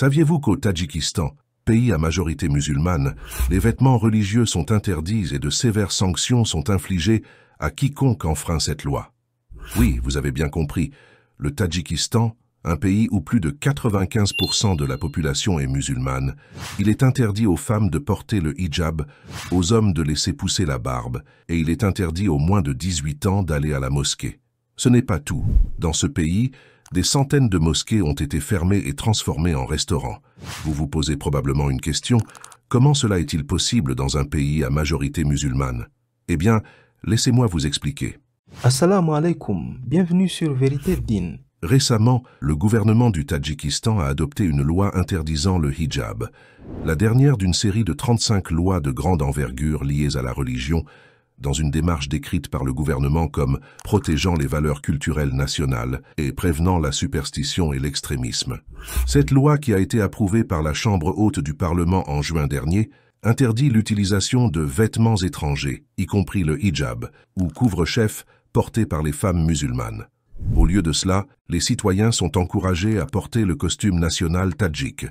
Saviez-vous qu'au Tadjikistan, pays à majorité musulmane, les vêtements religieux sont interdits et de sévères sanctions sont infligées à quiconque enfreint cette loi Oui, vous avez bien compris, le Tadjikistan, un pays où plus de 95% de la population est musulmane, il est interdit aux femmes de porter le hijab, aux hommes de laisser pousser la barbe, et il est interdit aux moins de 18 ans d'aller à la mosquée. Ce n'est pas tout. Dans ce pays, des centaines de mosquées ont été fermées et transformées en restaurants. Vous vous posez probablement une question, comment cela est-il possible dans un pays à majorité musulmane Eh bien, laissez-moi vous expliquer. Assalamu alaikum, bienvenue sur Vérité Din. Récemment, le gouvernement du Tadjikistan a adopté une loi interdisant le hijab, la dernière d'une série de 35 lois de grande envergure liées à la religion, dans une démarche décrite par le gouvernement comme protégeant les valeurs culturelles nationales et prévenant la superstition et l'extrémisme. Cette loi qui a été approuvée par la Chambre haute du Parlement en juin dernier interdit l'utilisation de vêtements étrangers, y compris le hijab ou couvre-chef porté par les femmes musulmanes. Au lieu de cela, les citoyens sont encouragés à porter le costume national tadjik.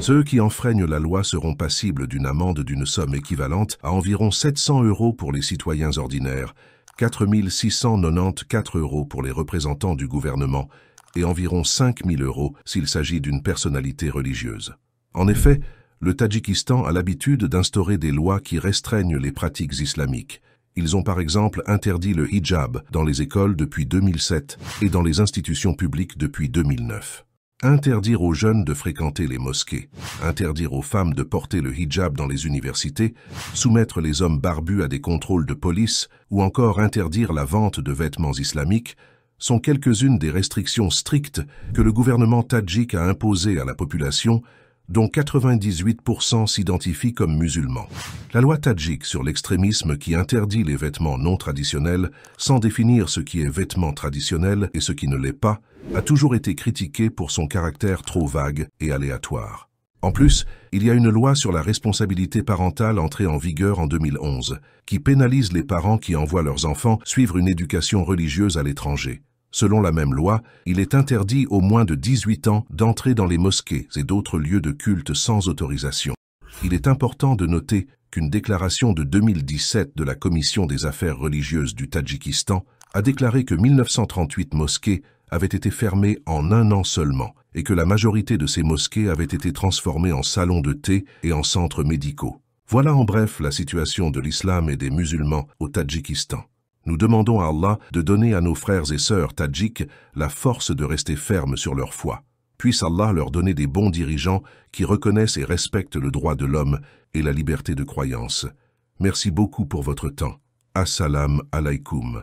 Ceux qui enfreignent la loi seront passibles d'une amende d'une somme équivalente à environ 700 euros pour les citoyens ordinaires, 4694 euros pour les représentants du gouvernement et environ 5000 euros s'il s'agit d'une personnalité religieuse. En effet, le Tadjikistan a l'habitude d'instaurer des lois qui restreignent les pratiques islamiques. Ils ont par exemple interdit le hijab dans les écoles depuis 2007 et dans les institutions publiques depuis 2009. Interdire aux jeunes de fréquenter les mosquées, interdire aux femmes de porter le hijab dans les universités, soumettre les hommes barbus à des contrôles de police ou encore interdire la vente de vêtements islamiques sont quelques-unes des restrictions strictes que le gouvernement tadjik a imposées à la population dont 98% s'identifient comme musulmans. La loi tadjik sur l'extrémisme qui interdit les vêtements non traditionnels, sans définir ce qui est vêtement traditionnel et ce qui ne l'est pas, a toujours été critiquée pour son caractère trop vague et aléatoire. En plus, il y a une loi sur la responsabilité parentale entrée en vigueur en 2011, qui pénalise les parents qui envoient leurs enfants suivre une éducation religieuse à l'étranger. Selon la même loi, il est interdit aux moins de 18 ans d'entrer dans les mosquées et d'autres lieux de culte sans autorisation. Il est important de noter qu'une déclaration de 2017 de la Commission des affaires religieuses du Tadjikistan a déclaré que 1938 mosquées avaient été fermées en un an seulement et que la majorité de ces mosquées avaient été transformées en salons de thé et en centres médicaux. Voilà en bref la situation de l'islam et des musulmans au Tadjikistan. Nous demandons à Allah de donner à nos frères et sœurs tadjiks la force de rester fermes sur leur foi. Puisse Allah leur donner des bons dirigeants qui reconnaissent et respectent le droit de l'homme et la liberté de croyance. Merci beaucoup pour votre temps. Assalam alaikum.